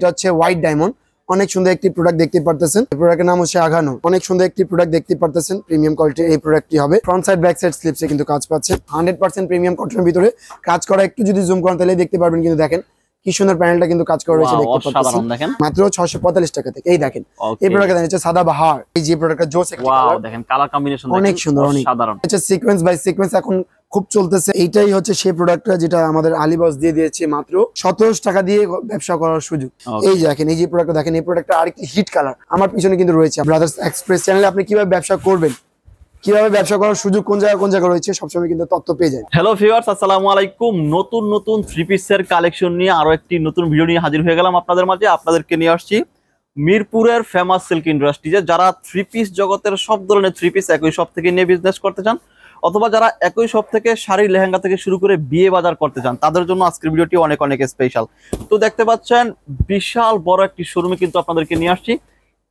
এটা হচ্ছে white diamond অনেক সুন্দর একটি প্রোডাক্ট দেখতে পারতেছেন এই প্রোডাক্টের নাম হচ্ছে আঘানো অনেক সুন্দর একটি প্রোডাক্ট দেখতে পারতেছেন প্রিমিয়াম কোয়ালিটির এই প্রোডাক্টটি হবে ফ্রন্ট সাইড ব্যাক সাইড স্লিপসে কিন্তু কাজ পাচ্ছে হান্ড্রেড পার্সেন্ট প্রিমিয়াম কটনের ভিতরে কাজ করা একটু যদি জুম করেন তাহলে দেখতে পারবেন কিন্তু দেখেন কি সুন্দর প্যানেলটা কিন্তু কাজ করা রয়েছে দেখতে পাচ্ছেন মাত্র টাকা থেকে এই দেখেন এই প্রোডাক্ট দেখেন এটা সাদা বাহার এই যে প্রোডাক্টটা জোস দেখেন কালার কম্বিনেশন অনেক সুন্দর অনেক সাধারণ সিকোয়েন্স বাই সিকোয়েন্স এখন খুব চলতেছে এইটাই হচ্ছে সেই প্রোডাক্টটা যেটা আমাদের আলিবাস দিয়ে দিয়েছে মাত্র সতেরোশ টাকা দিয়ে ব্যবসা করার সুযোগ এই দেখেন এই যে প্রোডাক্ট দেখেন এই প্রোডাক্টটা আরেকটি হিট কালার আমার পিছনে কিন্তু রয়েছে ব্রাদার্স এক্সপ্রেস চ্যানেলে আপনি কিভাবে ব্যবসা করবেন কিভাবে ব্যবসা করার সুযোগ কোন জায়গায় কোন জায়গায় রয়েছে সবসময় কিন্তু তথ্য পেয়ে যায় হ্যালো ভিউয়ার্স আসসালামু আলাইকুম নতুন নতুন থ্রি পিসের কালেকশন নিয়ে আরো একটি নতুন ভিডিও নিয়ে হাজির হয়ে গেলাম আপনাদের মাঝে আপনাদেরকে নিয়ে আসছি মিরপুরের ফেমাস সিল্ক ইন্ডাস্ট্রি যারা থ্রি পিস জগতের সব ধরনের থ্রি পিস একই সব থেকে নিয়ে বিজনেস করতে চান অথবা যারা একই সব থেকে শাড়ি লেহেঙ্গা থেকে শুরু করে বিয়ে বাজার করতে চান তাদের জন্য আজকের ভিডিওটি অনেক অনেক স্পেশাল তো দেখতে পাচ্ছেন বিশাল বড় একটি শোরুমে কিন্তু আপনাদেরকে নিয়ে আসছি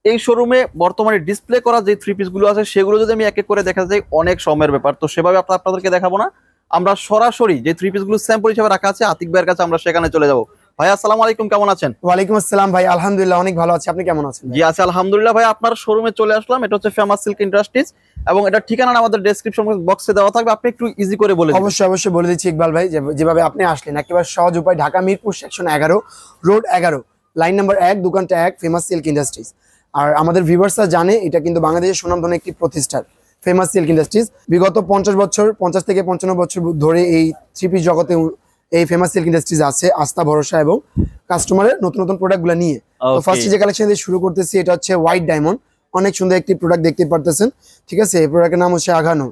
এই শোরুমে বর্তমানে ডিসপ্লে করা যে থ্রি পিসগুলো আছে সেগুলো যদি আমি এক এক করে দেখা যাই অনেক সময়ের ব্যাপার তো সেভাবে আপনাদেরকে দেখাবো না আমরা সরাসরি যে থ্রি পিসগুলো স্যাম্পল হিসাবে রাখা আছে আতিক ভাইয়ের কাছে আমরা সেখানে চলে যাবো ভাই আসসালাম আলাইকুম কেমন আছেন ওয়ালাইকুম আসসালাম ভাই আলহামদুলিল্লাহ অনেক ভালো আছি আপনি কেমন আছেন জি আছে আলহামদুলিল্লাহ ভাই আপনার শোরুমে চলে আসলাম এটা হচ্ছে ফেমাস সিল্ক ইন্ডাস্ট্রিজ এবং এটা ঠিকানা আমাদের ডেসক্রিপশন বক্সে দেওয়া থাকবে আপনি একটু ইজি করে বলে অবশ্যই অবশ্যই বলে দিচ্ছি ইকবাল ভাই যেভাবে আপনি আসলেন একেবারে সহজ উপায় ঢাকা মিরপুর সেকশন এগারো রোড এগারো লাইন নাম্বার এক দোকানটা এক ফেমাস সিল্ক ইন্ডাস্ট্রিজ আর আমাদের ভিভার্সরা জানে এটা কিন্তু বাংলাদেশের সুনামধন্য একটি প্রতিষ্ঠান ফেমাস সিল্ক ইন্ডাস্ট্রিজ বিগত পঞ্চাশ বছর পঞ্চাশ থেকে পঞ্চান্ন বছর ধরে এই থ্রি জগতে এই ফেমাস সিল্ক ইন্ডাস্ট্রিজ আছে আস্থা ভরসা এবং কাস্টমারের নতুন নতুন প্রোডাক্টগুলো নিয়ে তো ফার্স্ট যে কালেকশন দিয়ে শুরু করতেছি এটা হচ্ছে হোয়াইট ডায়মন্ড অনেক সুন্দর একটি প্রোডাক্ট দেখতে পারতেছেন ঠিক আছে এই প্রোডাক্টের নাম হচ্ছে আঘানো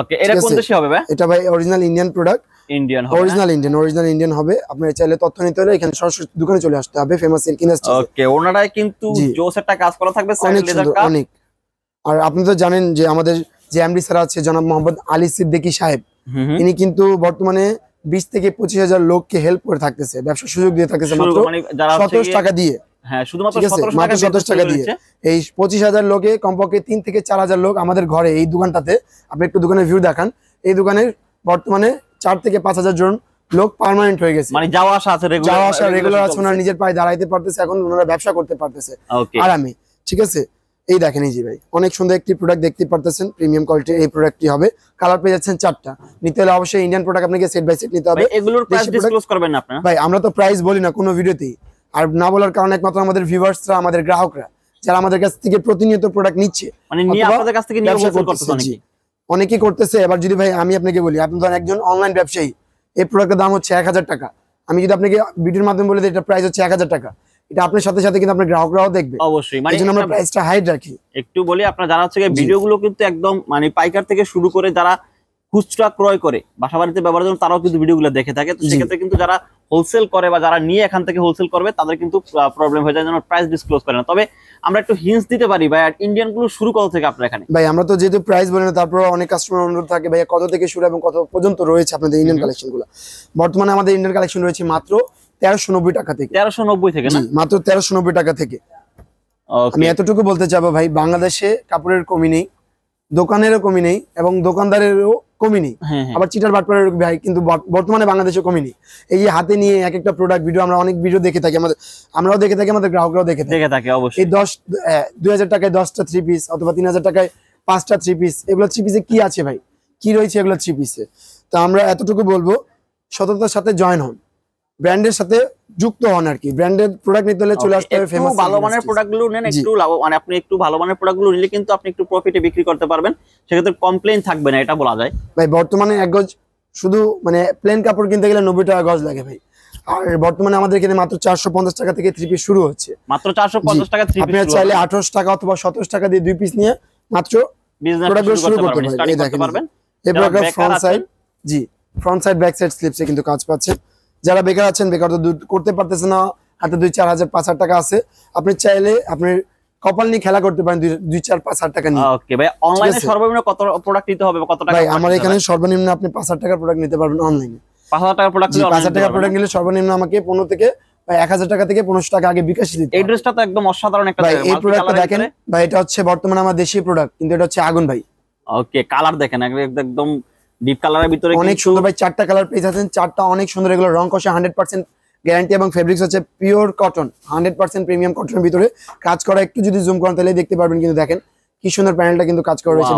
ওকে এটা কোন দেশে হবে ভাই এটা ভাই অরিজিনাল ইন্ডিয়ান প্রোডাক্ট ইন্ডিয়ান হবে অরিজিনাল ইন্ডিয়ান অরিজিনাল ইন্ডিয়ান হবে আপনার চাইলে তথ্য নিতে হলে এখানে সরাসরি দোকানে চলে আসতে হবে ফেমাস সিল্ক ইন্ডাস্ট্রি ওকে ওনারাই কিন্তু জোস একটা কাজ করা থাকবে সাইড অনেক আর আপনি তো জানেন যে আমাদের যে এমডি স্যার আছে জনাব মোহাম্মদ আলী সিদ্দিকী সাহেব ইনি কিন্তু বর্তমানে বিশ থেকে পঁচিশ হাজার লোককে হেল্প করে থাকতেছে ব্যবসার সুযোগ দিয়ে থাকতেছে মাত্র মানে সতেরো টাকা দিয়ে হ্যাঁ, পঁচিশ হাজার কমপক্ষে তিন থেকে চার হাজার লোক আমাদের ঘরে এই দোকানটাতে আপনি একটু দোকানের ভিউ দেখান এই বর্তমানে চার থেকে পাঁচ হাজার জন লোক হয়ে গেছে মানে যাওয়া আসা যাওয়া আসা রেগুলার নিজের পায়ে দাঁড়াইতে পারতেছে এখন ওনারা ব্যবসা করতে পারতেছে আরামে ঠিক আছে এই দেখেন ইজি ভাই অনেক সুন্দর একটি প্রোডাক্ট দেখতে পারতেছেন প্রিমিয়াম কোয়ালিটির এই প্রোডাক্টটি হবে কালার পেয়ে যাচ্ছেন চারটা নিতে হলে অবশ্যই ইন্ডিয়ান প্রোডাক্ট আপনাকে সেট বাই সেট নিতে হবে এগুলোর প্রাইস ডিসক্লোজ করবেন না আপনারা ভাই আমরা তো প্রাইস বলি না কোনো ভিডিওতেই আর না বলার কারণে একমাত্র আমাদের ভিউয়ার্সরা আমাদের গ্রাহকরা যারা আমাদের কাছ থেকে প্রতিনিয়ত প্রোডাক্ট নিচ্ছে মানে নিয়ে আপনাদের কাছ থেকে নিয়ে ব্যবসা করতেছে অনেকে অনেকেই করতেছে এবার যদি ভাই আমি আপনাকে বলি আপনি ধরেন একজন অনলাইন ব্যবসায়ী এই প্রোডাক্টের দাম হচ্ছে 1000 টাকা আমি যদি আপনাকে ভিডিওর মাধ্যমে বলে দিই এটা প্রাইস হচ্ছে 1000 টাকা এটা আপনার সাথে সাথে কিন্তু আপনার গ্রাহকরাও দেখবে অবশ্যই মানে এজন্য আমরা প্রাইসটা হাইড রাখি একটু বলি আপনারা যারা হচ্ছে ভিডিওগুলো কিন্তু একদম মানে পাইকার থেকে শুরু করে যারা খুচরা ক্রয় করে বাসা বাড়িতে ব্যবহারের জন্য তারাও কিন্তু ভিডিওগুলো দেখে থাকে তো সেক্ষেত্রে কিন্তু যারা হোলসেল করে বা যারা নিয়ে এখান থেকে হোলসেল করবে তাদের কিন্তু প্রবলেম হয়ে যায় যেন প্রাইস ডিসক্লোজ করে না তবে আমরা একটু হিন্স দিতে পারি ভাই ইন্ডিয়ান গুলো শুরু কত থেকে আপনার এখানে ভাই আমরা তো যেহেতু প্রাইস বলি না তারপর অনেক কাস্টমার অনুরোধ থাকে ভাই কত থেকে শুরু এবং কত পর্যন্ত রয়েছে আপনাদের ইন্ডিয়ান কালেকশনগুলো বর্তমানে আমাদের ইন্ডিয়ান কালেকশন রয়েছে মাত্র তেরোশো নব্বই টাকা থেকে তেরোশো নব্বই থেকে না মাত্র তেরোশো নব্বই টাকা থেকে আমি এতটুকু বলতে চাবো ভাই বাংলাদেশে কাপড়ের কমি নেই দোকানেরও কমি নেই এবং দোকানদারেরও কমি নেই হ্যাঁ, হ্যাঁ। আবার চিটার বাটপাড়ের ভাই কিন্তু বর্তমানে বাংলাদেশে কমি নেই এই যে হাতে নিয়ে এক একটা প্রোডাক্ট ভিডিও আমরা অনেক ভিডিও দেখে থাকি আমাদের আমরাও দেখে থাকি আমাদের গ্রাহকরাও দেখে দেখে থাকি অবশ্যই এই দশ দুই হাজার টাকায় দশটা থ্রি পিস অথবা তিন হাজার টাকায় পাঁচটা থ্রি পিস এগুলো থ্রি পিসে কি আছে ভাই কি রয়েছে এগুলো থ্রি পিসে তা আমরা এতটুকু বলবো সততার সাথে জয়েন হন ব্র্যান্ডের সাথে যুক্ত হন আর কি ব্র্যান্ডের প্রোডাক্ট নিতে হলে চলে আসতে হবে ফেমাস ভালো মানের প্রোডাক্টগুলো নেন একটু লাভ মানে আপনি একটু ভালো মানের প্রোডাক্টগুলো নিলে কিন্তু আপনি একটু প্রফিটে বিক্রি করতে পারবেন সেক্ষেত্রে কমপ্লেন থাকবে না এটা বলা যায় ভাই বর্তমানে এক গজ শুধু মানে প্লেন কাপড় কিনতে গেলে নব্বই টাকা গজ লাগে ভাই আর বর্তমানে আমাদের এখানে মাত্র চারশো পঞ্চাশ টাকা থেকে থ্রি পিস শুরু হচ্ছে মাত্র চারশো পঞ্চাশ টাকা থ্রি আপনারা চাইলে আঠাশ টাকা অথবা সতেরো টাকা দিয়ে দুই পিস নিয়ে মাত্র শুরু করতে পারবেন এই প্রকার ফ্রন্ট সাইড জি ফ্রন্ট সাইড ব্যাক সাইড স্লিপসে কিন্তু কাজ পাচ্ছে যারা বেকার আছেন বেকার তো করতে পারতেছে না হাতে দুই চার হাজার পাঁচ হাজার টাকা আছে আপনি চাইলে আপনি কপাল নিয়ে খেলা করতে পারেন দুই চার পাঁচ হাজার টাকা নিয়ে ওকে ভাই অনলাইনে সর্বনিম্ন কত প্রোডাক্ট নিতে হবে কত টাকা ভাই আমার এখানে সর্বনিম্ন আপনি পাঁচ হাজার টাকার প্রোডাক্ট নিতে পারবেন অনলাইনে পাঁচ হাজার টাকার প্রোডাক্ট পাঁচ হাজার টাকার প্রোডাক্ট নিলে সর্বনিম্ন আমাকে পনেরো থেকে এক হাজার টাকা থেকে পনেরোশো টাকা আগে বিকাশ এই ড্রেসটা তো একদম অসাধারণ একটা ভাই এই প্রোডাক্টটা দেখেন ভাই এটা হচ্ছে বর্তমানে আমার দেশীয় প্রোডাক্ট কিন্তু এটা হচ্ছে আগুন ভাই ওকে কালার দেখেন একদম ডিপ কালারের ভিতরে অনেক সুন্দর ভাই চারটা কালার পেজ আছেন চারটা অনেক সুন্দর এগুলো রং কষে হান্ড্রেড পার্সেন্ট গ্যারান্টি এবং ফেব্রিক্স হচ্ছে pure cotton hundred percent premium কটনের ভিতরে কাজ করা একটু যদি জুম করেন তাহলে দেখতে পারবেন কিন্তু দেখেন কি সুন্দর প্যানেলটা কিন্তু কাজ করা রয়েছে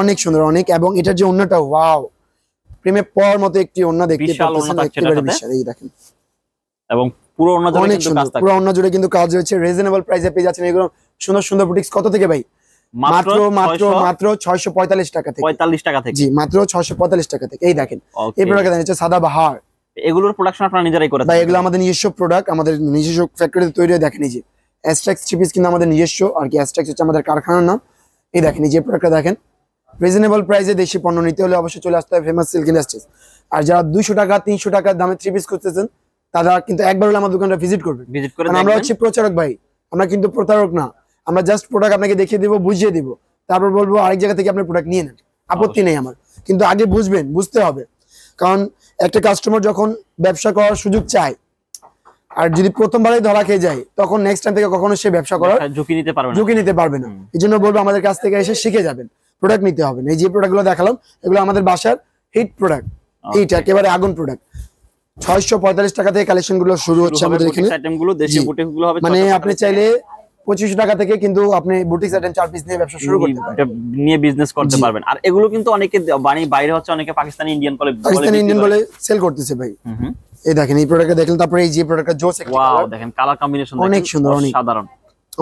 অনেক সুন্দর অনেক এবং এটার যে অন্যটা ওয়াও প্রেমে পর মতো একটি অন্য দেখতে পাচ্ছেন একেবারে বিশাল দেখেন এবং পুরো অন্য জুড়ে পুরো অন্য জুড়ে কিন্তু কাজ হয়েছে রিজনেবল প্রাইসে পেয়ে যাচ্ছেন এগুলো সুন্দর সুন্দর বুটিক্স কত থেকে ভাই মাত্র মাত্র মাত্র 645 টাকা থেকে 45 টাকা থেকে জি মাত্র টাকা থেকে এই দেখেন এই প্রোডাক্ট সাদা বাহার এগুলোর প্রোডাকশন আপনারা নিজেরাই এগুলো আমাদের নিজস্ব প্রোডাক্ট আমাদের নিজস্ব ফ্যাক্টরিতে তৈরি দেখেন যে অ্যাস্ট্রাক্স চিপিস কিন্তু আমাদের নিজস্ব আর কি অ্যাস্ট্রাক্স হচ্ছে আমাদের কারখানার নাম এই দেখেন যে প্রোডাক্টটা দেখেন রিজনেবল প্রাইসে দেশি পণ্য নিতে হলে অবশ্যই চলে আসতে হবে ফেমাস সিল্ক ইন্ডাস্ট্রিজ আর যারা দুশো টাকা তিনশো টাকার দামে থ্রি পিস করতেছেন তারা কিন্তু একবার হলে আমার দোকানটা ভিজিট করবে আমরা হচ্ছে প্রচারক ভাই আমরা কিন্তু প্রতারক না আমরা জাস্ট প্রোডাক্ট আপনাকে দেখিয়ে দিব বুঝিয়ে দিব তারপর বলবো আরেক জায়গা থেকে আপনার প্রোডাক্ট নিয়ে নেন আপত্তি নেই আমার কিন্তু আগে বুঝবেন বুঝতে হবে কারণ একটা কাস্টমার যখন ব্যবসা করার সুযোগ চায় আর যদি প্রথমবারই ধরা খেয়ে যায় তখন নেক্সট টাইম থেকে কখনো সে ব্যবসা করার ঝুঁকি নিতে পারবে ঝুঁকি নিতে পারবে না এই জন্য বলবো আমাদের কাছ থেকে এসে শিখে যাবেন প্রোডাক্ট নিতে হবে না এই যে প্রোডাক্টগুলো দেখালাম এগুলো আমাদের বাসার হিট প্রোডাক্ট হিট একেবারে আগুন প্রোডাক্ট ছয়শো পঁয়তাল্লিশ টাকা থেকে কালেকশন গুলো শুরু হচ্ছে আমাদের এখানে মানে আপনি চাইলে পঁচিশশো টাকা থেকে কিন্তু আপনি বুটিক আইটেম চার পিস নিয়ে ব্যবসা শুরু করতে পারবেন নিয়ে বিজনেস করতে পারবেন আর এগুলো কিন্তু অনেকে বানি বাইরে হচ্ছে অনেকে পাকিস্তানি ইন্ডিয়ান বলে পাকিস্তানি ইন্ডিয়ান বলে সেল করতেছে ভাই এই দেখেন এই প্রোডাক্টটা দেখলেন তারপরে এই যে প্রোডাক্টটা জোস ওয়াও দেখেন কালার কম্বিনেশন অনেক সুন্দর অনেক সাধারণ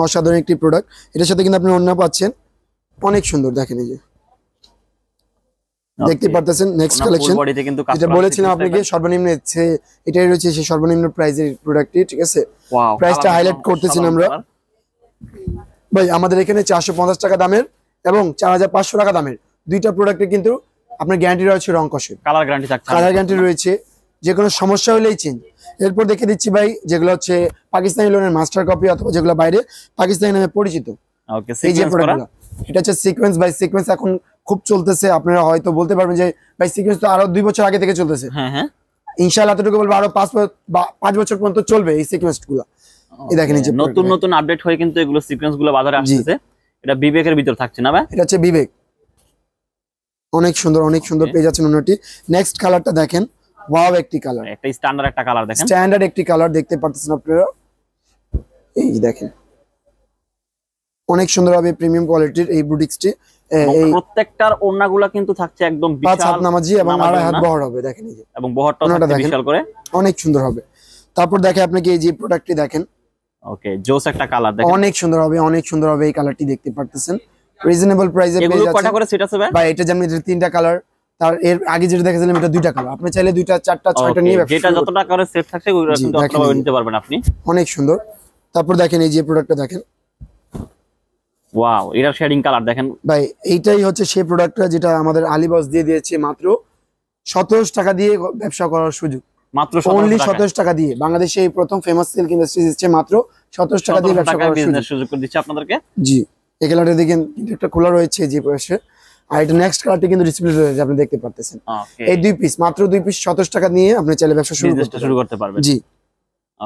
অসাধারণ একটি প্রোডাক্ট এটার সাথে কিন্তু আপনি অন্য পাচ্ছেন অনেক সুন্দর দেখেন এই যে দেখতে পারতেছেন নেক্সট কালেকশন এটা বলেছিলাম আপনাকে সর্বনিম্ন এটাই রয়েছে সেই সর্বনিম্ন প্রাইজের প্রোডাক্টটি ঠিক আছে প্রাইসটা হাইলাইট করতেছেন আমরা ভাই আমাদের এখানে চারশো টাকা দামের এবং চার টাকা দামের দুইটা প্রোডাক্টে কিন্তু আপনার গ্যারান্টি রয়েছে রং কষে কালার গ্যারান্টি কালার গ্যারান্টি রয়েছে যে কোনো সমস্যা হলেই চেঞ্জ এরপর দেখে দিচ্ছি ভাই যেগুলো হচ্ছে পাকিস্তানি লোনের মাস্টার কপি অথবা যেগুলো বাইরে পাকিস্তানি নামে পরিচিত এই যে এটা হচ্ছে সিকোয়েন্স বাই সিকুয়েন্স এখন খুব চলতেছে আপনারা হয়তো বলতে পারবেন যে ভাই সিকুয়েন্স তো আরো দুই বছর আগে থেকে চলতেছে হ্যাঁ, হ্যাঁ। ইনশাল্লাহ এতটুকু বলবো আরো পাঁচ বা পাঁচ বছর পর্যন্ত চলবে এই সিকোয়েন্স গুলা নতুন নতুন আপডেট হয়ে কিন্তু এগুলো সিকোয়েন্স গুলো বাজারে আসছে এটা ভিতর থাকছে না ভাই এটা হচ্ছে বিবেক অনেক সুন্দর অনেক সুন্দর পেজ আছে নেক্সট কালারটা দেখেন ওয়াও একটি কালার একটা স্ট্যান্ডার্ড একটা কালার দেখেন স্ট্যান্ডার্ড একটি কালার দেখতে পাচ্ছেন আপনারা এই দেখেন অনেক সুন্দর হবে প্রিমিয়াম কোয়ালিটির এই বুটিক্সটি প্রত্যেকটার ওড়নাগুলো কিন্তু থাকছে একদম বিশাল নামাজি এবং আড়াই হাত বহর হবে দেখেন এই যে এবং বহরটা বিশাল করে অনেক সুন্দর হবে তারপর দেখে আপনাকে এই যে প্রোডাক্টটি দেখেন ওকে জোস একটা কালার দেখেন অনেক সুন্দর হবে অনেক সুন্দর হবে এই কালারটি দেখতে পারতেছেন রিজনেবল প্রাইসে পেয়ে যাচ্ছেন কটা করে সেট আছে ভাই ভাই এটা যেমন তিনটা কালার তার এর আগে যেটা দেখেছিলাম এটা দুইটা কালার আপনি চাইলে দুইটা চারটা ছয়টা নিয়ে ব্যবসা যেটা যত টাকা করে সেট থাকে ওইটা কিন্তু আপনারা নিতে পারবেন আপনি অনেক সুন্দর তারপর দেখেন এই যে প্রোডাক্টটা দেখেন ওয়াও এটা শেডিং কালার দেখেন ভাই এইটাই হচ্ছে সেই প্রোডাক্টটা যেটা আমাদের আলিবস দিয়ে দিয়েছে মাত্র 17 টাকা দিয়ে ব্যবসা করার সুযোগ মাত্র অনলি সতেরোশো টাকা দিয়ে বাংলাদেশে এই প্রথম ফেমাস সিল্ক ইন্ডাস্ট্রি দিচ্ছে মাত্র সতেরোশো টাকা দিয়ে ব্যবসা করার সুযোগ করে দিচ্ছে আপনাদেরকে জি এই কালারটা দেখেন কিন্তু একটা খোলা রয়েছে আর এটা নেক্সট কালারটি কিন্তু ডিসপ্লে রয়েছে আপনি দেখতে পারতেছেন এই দুই পিস মাত্র দুই পিস সতেরোশো টাকা নিয়ে আপনি চাইলে ব্যবসা শুরু করতে শুরু করতে পারবেন জি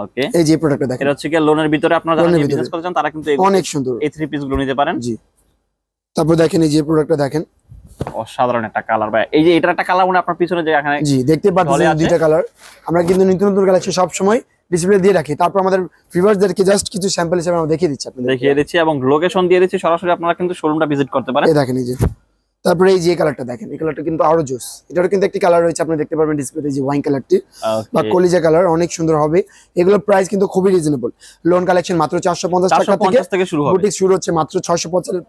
ওকে এই যে প্রোডাক্টটা দেখেন এটা হচ্ছে কি লোনের ভিতরে আপনারা যারা বিজনেস তারা কিন্তু অনেক সুন্দর এই থ্রি পিস গুলো নিতে পারেন জি তারপর দেখেন এই যে প্রোডাক্টটা দেখেন অসাধারণ একটা কালার ভাই এই যে এটা একটা কালার মনে আপনার পিছনে যে এখানে জি দেখতে পাচ্ছেন দুইটা কালার আমরা কিন্তু নিত্য নতুন কালেকশন সব সময় ডিসপ্লে দিয়ে রাখি তারপর আমাদের ভিউয়ার্সদেরকে জাস্ট কিছু স্যাম্পল হিসেবে আমরা দেখিয়ে দিচ্ছি আপনাদের দেখিয়ে দিচ্ছি এবং লোকেশন দিয়ে দিচ্ছি সরাসরি আপনারা কিন্তু শোরুমটা ভিজিট করতে পারেন এই দেখেন এই যে তারপরে এই যে কালারটা দেখেন এই কালারটা কিন্তু আরো জোস এটারও কিন্তু একটি কালার রয়েছে আপনি দেখতে পারবেন ডিসপ্লেতে যে ওয়াইন কালারটি বা কলিজা কালার অনেক সুন্দর হবে এগুলো প্রাইস কিন্তু খুবই রিজনেবল লোন কালেকশন মাত্র চারশো পঞ্চাশ টাকা থেকে শুরু হবে বুটিক শুরু হচ্ছে মাত্র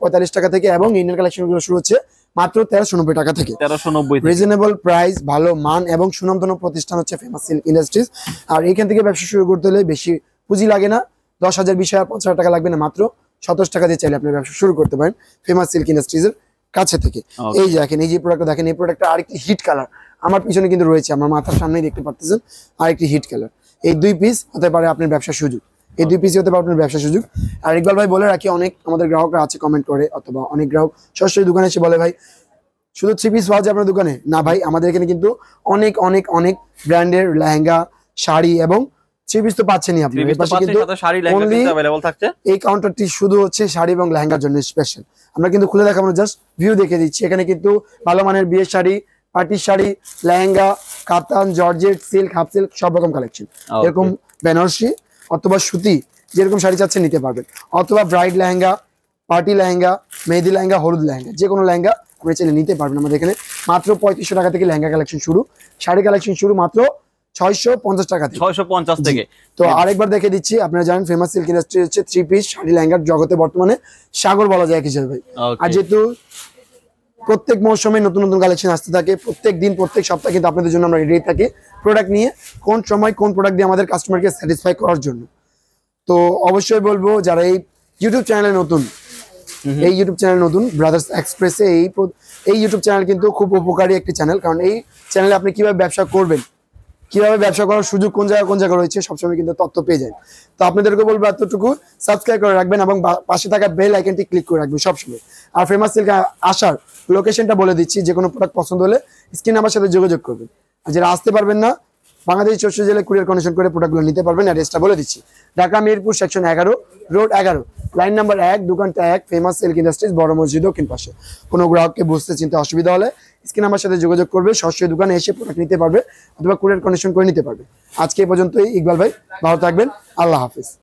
পঁয়তাল্লিশ টাকা থেকে এবং ইন্ডিয়ান গুলো শুরু হচ্ছে মাত্র তেরোশো নব্বই টাকা থেকে তেরোশো নব্বই রিজনেবল প্রাইস ভালো মান এবং সুনামধন্য প্রতিষ্ঠান হচ্ছে ফেমাস সিল্ক ইন্ডাস্ট্রিজ আর এখান থেকে ব্যবসা শুরু করতে হলে বেশি পুঁজি লাগে না দশ হাজার বিশ হাজার পঞ্চাশ টাকা লাগবে না মাত্র সতেরো টাকা দিয়ে চাইলে আপনি ব্যবসা শুরু করতে পারেন ফেমাস সিল্ক ইন্ডাস্ট্রিজের কাছে থেকে এই যে দেখেন এই যে প্রোডাক্ট দেখেন এই প্রোডাক্টটা আরেকটি হিট কালার আমার পিছনে কিন্তু রয়েছে আমার মাথার সামনেই দেখতে পারতেছেন আরেকটি হিট কালার এই দুই পিস হতে পারে আপনার ব্যবসার সুযোগ এই দুই হতে পারে আপনার ব্যবসা সুযোগ আর ইকবাল ভাই বলে রাখি অনেক আমাদের গ্রাহকরা আছে কমেন্ট করে অথবা অনেক গ্রাহক সরাসরি দোকানে এসে বলে ভাই শুধু থ্রি পিস পাওয়া যায় আপনার দোকানে না ভাই আমাদের এখানে কিন্তু অনেক অনেক অনেক ব্র্যান্ডের লেহেঙ্গা শাড়ি এবং তো আপনি এই কাউন্টারটি শুধু হচ্ছে শাড়ি এবং লেহেঙ্গার জন্য স্পেশাল আমরা কিন্তু খুলে জাস্ট ভিউ দেখে দিচ্ছি এখানে কিন্তু ভালো মানের বিয়ের শাড়ি শাড়ি লেহেঙ্গা কাতান জর্জেট সিল্ক হাফ সিল্ক সব রকম কালেকশন এরকম বেনারসি অথবা সুতি যেরকম শাড়ি চাচ্ছেন নিতে পারবেন অথবা ব্রাইড লেহেঙ্গা পার্টি লেহেঙ্গা মেহেদি লেহেঙ্গা হলুদ লেহেঙ্গা যে কোনো লেহেঙ্গা আপনি চাইলে নিতে পারবেন আমাদের এখানে মাত্র পঁয়ত্রিশশো টাকা থেকে লেহেঙ্গা কালেকশন শুরু শাড়ি কালেকশন শুরু মাত্র ছয়শো পঞ্চাশ টাকা ছয়শো পঞ্চাশ থেকে তো আরেকবার দেখে দিচ্ছি জানেন ফেমাস সিল্ক ইন্ডাস্ট্রি হচ্ছে থ্রি পিস শাড়ি লেহেঙ্গার জগতে বর্তমানে সাগর বলা হিসেবে ভাই আর যেহেতু প্রত্যেক মৌসুমে নতুন নতুন কালেকশন আসতে থাকে প্রত্যেক দিন প্রত্যেক সপ্তাহে কিন্তু আপনাদের জন্য আমরা রেডি থাকি প্রোডাক্ট নিয়ে কোন সময় কোন প্রোডাক্ট দিয়ে আমাদের কাস্টমারকে স্যাটিসফাই করার জন্য তো অবশ্যই বলবো যারা এই ইউটিউব চ্যানেলে নতুন এই ইউটিউব চ্যানেল নতুন ব্রাদার্স এক্সপ্রেসে এই এই ইউটিউব চ্যানেল কিন্তু খুব উপকারী একটি চ্যানেল কারণ এই চ্যানেলে আপনি কিভাবে ব্যবসা করবেন কিভাবে ব্যবসা করার সুযোগ কোন জায়গায় কোন জায়গায় রয়েছে সবসময় কিন্তু তথ্য পেয়ে যায় তো আপনাদেরকে বলবো এতটুকু সাবস্ক্রাইব করে রাখবেন এবং পাশে থাকা বেল আইকনটি ক্লিক করে রাখবেন সবসময় আর ফেমাস সিল্ক আসার লোকেশনটা বলে দিচ্ছি যে কোনো প্রোডাক্ট পছন্দ হলে স্ক্রিন আমার সাথে যোগাযোগ করবেন আর যারা আসতে পারবেন না বাংলাদেশ চৌষট্টি জেলায় কুরিয়ার কন্ডিশন করে প্রোডাক্টগুলো নিতে পারবেন অ্যাড্রেসটা বলে দিচ্ছি ঢাকা মিরপুর সেকশন এগারো রোড এগারো লাইন নাম্বার এক দোকানটা এক ফেমাস সিল্ক ইন্ডাস্ট্রিজ বড় মসজিদ দক্ষিণ পাশে কোনো গ্রাহককে বুঝতে চিন্তা অসুবিধা হলে স্ক্রিন আমার সাথে যোগাযোগ করবে সরাসরি দোকানে এসে প্রোডাক্ট নিতে পারবে অথবা কুরিয়ার কন্ডিশন করে নিতে পারবে আজকে এই পর্যন্তই ইকবাল ভাই ভালো থাকবেন আল্লাহ হাফিজ